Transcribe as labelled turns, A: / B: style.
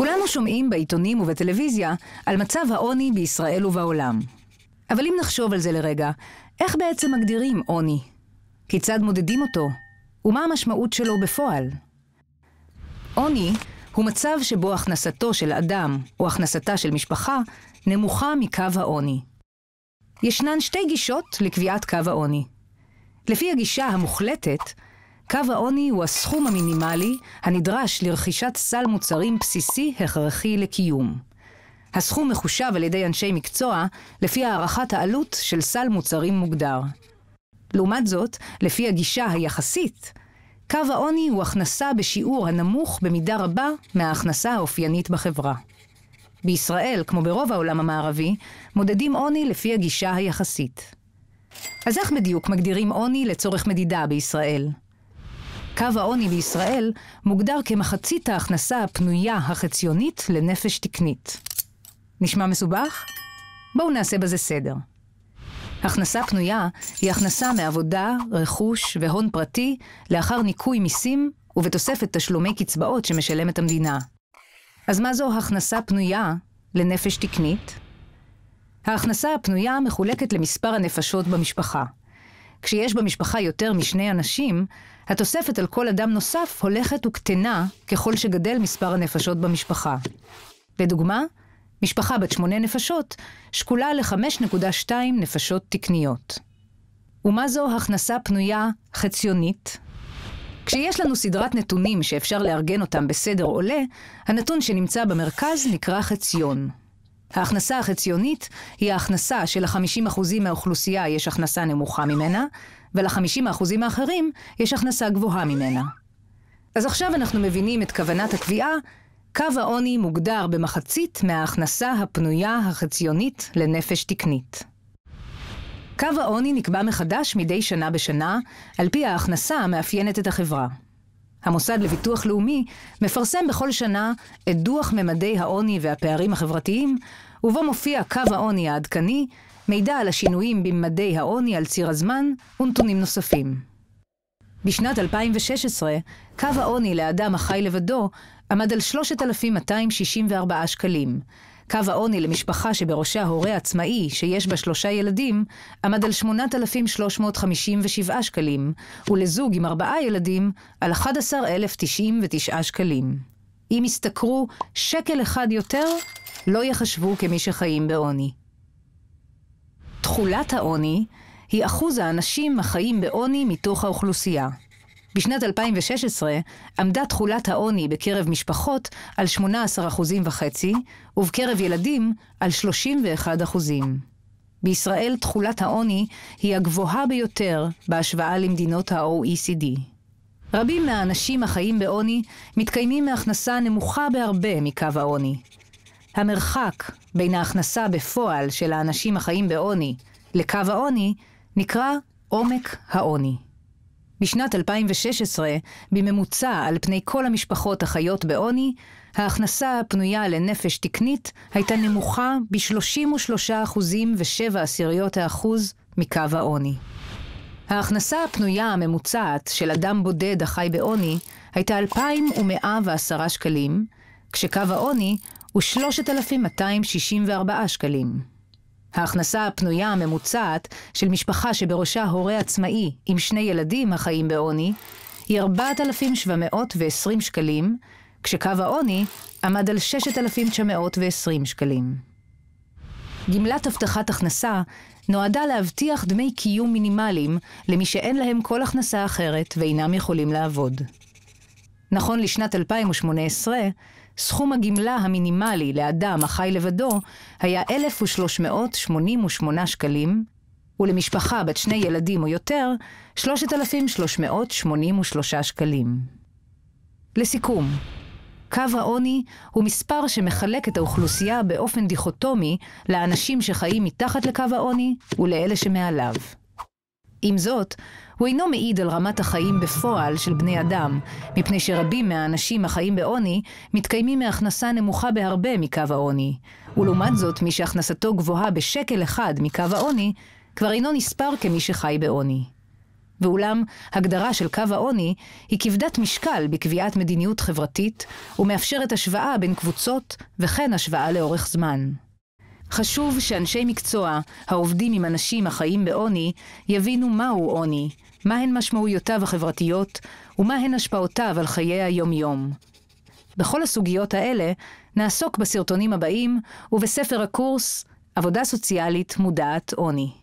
A: כולנו שומעים בעיתונים ובטלוויזיה על מצב העוני בישראל ובעולם. אבל אם נחשוב על זה לרגע, איך בעצם מגדירים עוני? כיצד מודדים אותו? ומה המשמעות שלו בפועל? עוני הוא מצב שבו הכנסתו של אדם או הכנסתה של משפחה נמוכה מקו העוני. ישנן שתי גישות לקביעת קו העוני. לפי הגישה המוחלטת, קו העוני הוא הסכום המינימלי הנדרש לרכישת סל מוצרים בסיסי הכרחי לקיום. הסכום מחושב על ידי אנשי מקצוע לפי הערכת העלות של סל מוצרים מוגדר. לעומת זאת, לפי הגישה היחסית, קו העוני הוא הכנסה בשיעור הנמוך במידה רבה מההכנסה האופיינית בחברה. בישראל, כמו ברוב העולם המערבי, מודדים עוני לפי הגישה היחסית. אז איך בדיוק מגדירים עוני לצורך מדידה בישראל? קו העוני בישראל מוגדר כמחצית ההכנסה הפנויה החציונית לנפש תקנית. נשמע מסובך? בואו נעשה בזה סדר. הכנסה פנויה היא הכנסה מעבודה, רכוש והון פרטי לאחר ניכוי מיסים ובתוספת תשלומי קצבאות שמשלמת המדינה. אז מה זו הכנסה פנויה לנפש תקנית? ההכנסה הפנויה מחולקת למספר הנפשות במשפחה. כשיש במשפחה יותר משני אנשים, התוספת על כל אדם נוסף הולכת וקטנה ככל שגדל מספר הנפשות במשפחה. לדוגמה, משפחה בת שמונה נפשות שקולה ל-5.2 נפשות תקניות. ומה זו הכנסה פנויה חציונית? כשיש לנו סדרת נתונים שאפשר לארגן אותם בסדר עולה, הנתון שנמצא במרכז נקרא חציון. ההכנסה החציונית היא ההכנסה של-50% מהאוכלוסייה יש הכנסה נמוכה ממנה, ול-50% האחרים יש הכנסה גבוהה ממנה. אז עכשיו אנחנו מבינים את כוונת הקביעה, קו העוני מוגדר במחצית מההכנסה הפנויה החציונית לנפש תקנית. קו העוני נקבע מחדש מדי שנה בשנה, על פי ההכנסה המאפיינת את החברה. המוסד לביטוח לאומי מפרסם בכל שנה את דוח ממדי העוני והפערים החברתיים, ובו מופיע קו העוני העדכני, מידע על השינויים בממדי העוני על ציר הזמן ונתונים נוספים. בשנת 2016, קו העוני לאדם החי לבדו עמד על 3,264 שקלים, קו העוני למשפחה שבראשה הורה עצמאי שיש בה שלושה ילדים עמד על 8,357 שקלים, ולזוג עם ארבעה ילדים על 11,099 שקלים. אם ישתכרו שקל אחד יותר, לא יחשבו כמי שחיים בעוני. תכולת העוני היא אחוז האנשים החיים בעוני מתוך האוכלוסייה. בשנת 2016 עמדה תחולת העוני בקרב משפחות על 18.5% ובקרב ילדים על 31%. בישראל תחולת העוני היא הגבוהה ביותר בהשוואה למדינות ה-OECD. רבים מהאנשים החיים בעוני מתקיימים מהכנסה נמוכה בהרבה מקו העוני. המרחק בין ההכנסה בפועל של האנשים החיים בעוני לקו העוני נקרא עומק העוני. בשנת 2016, בממוצע על פני כל המשפחות החיות בעוני, ההכנסה הפנויה לנפש תקנית הייתה נמוכה ב-33.7% 33 ו מקו העוני. ההכנסה הפנויה הממוצעת של אדם בודד החי בעוני הייתה 2,110 שקלים, כשקו העוני הוא 3,264 שקלים. ההכנסה הפנויה הממוצעת של משפחה שבראשה הורה עצמאי עם שני ילדים החיים בעוני, היא 4,720 שקלים, כשקו העוני עמד על 6,920 שקלים. גמלת הבטחת הכנסה נועדה להבטיח דמי קיום מינימליים למי שאין להם כל הכנסה אחרת ואינם יכולים לעבוד. נכון לשנת 2018, סכום הגמלה המינימלי לאדם החי לבדו היה 1,388 שקלים, ולמשפחה בת שני ילדים או יותר, 3,383 שקלים. לסיכום, קו העוני הוא מספר שמחלק את האוכלוסייה באופן דיכוטומי לאנשים שחיים מתחת לקו העוני ולאלה שמעליו. עם זאת, הוא אינו מעיד על רמת החיים בפועל של בני אדם, מפני שרבים מהאנשים החיים בעוני מתקיימים מהכנסה נמוכה בהרבה מקו העוני. ולעומת זאת, מי שהכנסתו גבוהה בשקל אחד מקו העוני, כבר אינו נספר כמי שחי בעוני. ואולם, הגדרה של קו העוני היא כבדת משקל בקביעת מדיניות חברתית, ומאפשרת השוואה בין קבוצות, וכן השוואה לאורך זמן. חשוב שאנשי מקצוע העובדים עם אנשים החיים בעוני יבינו מהו עוני, מהן משמעויותיו החברתיות ומהן השפעותיו על חיי היום-יום. בכל הסוגיות האלה נעסוק בסרטונים הבאים ובספר הקורס עבודה סוציאלית מודעת עוני.